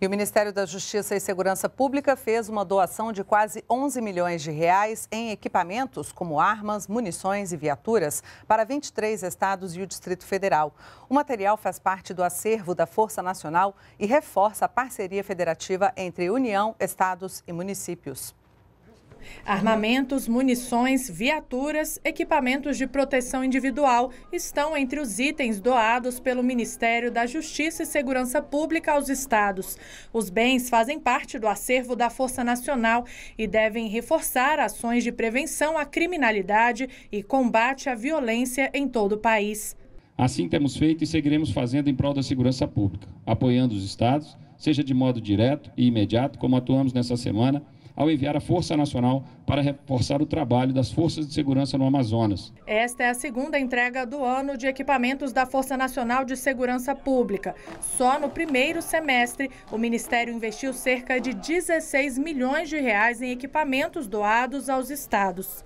E o Ministério da Justiça e Segurança Pública fez uma doação de quase 11 milhões de reais em equipamentos como armas, munições e viaturas para 23 estados e o Distrito Federal. O material faz parte do acervo da Força Nacional e reforça a parceria federativa entre União, estados e municípios. Armamentos, munições, viaturas, equipamentos de proteção individual estão entre os itens doados pelo Ministério da Justiça e Segurança Pública aos estados. Os bens fazem parte do acervo da Força Nacional e devem reforçar ações de prevenção à criminalidade e combate à violência em todo o país. Assim temos feito e seguiremos fazendo em prol da segurança pública, apoiando os estados seja de modo direto e imediato, como atuamos nessa semana, ao enviar a Força Nacional para reforçar o trabalho das forças de segurança no Amazonas. Esta é a segunda entrega do ano de equipamentos da Força Nacional de Segurança Pública. Só no primeiro semestre, o Ministério investiu cerca de 16 milhões de reais em equipamentos doados aos estados.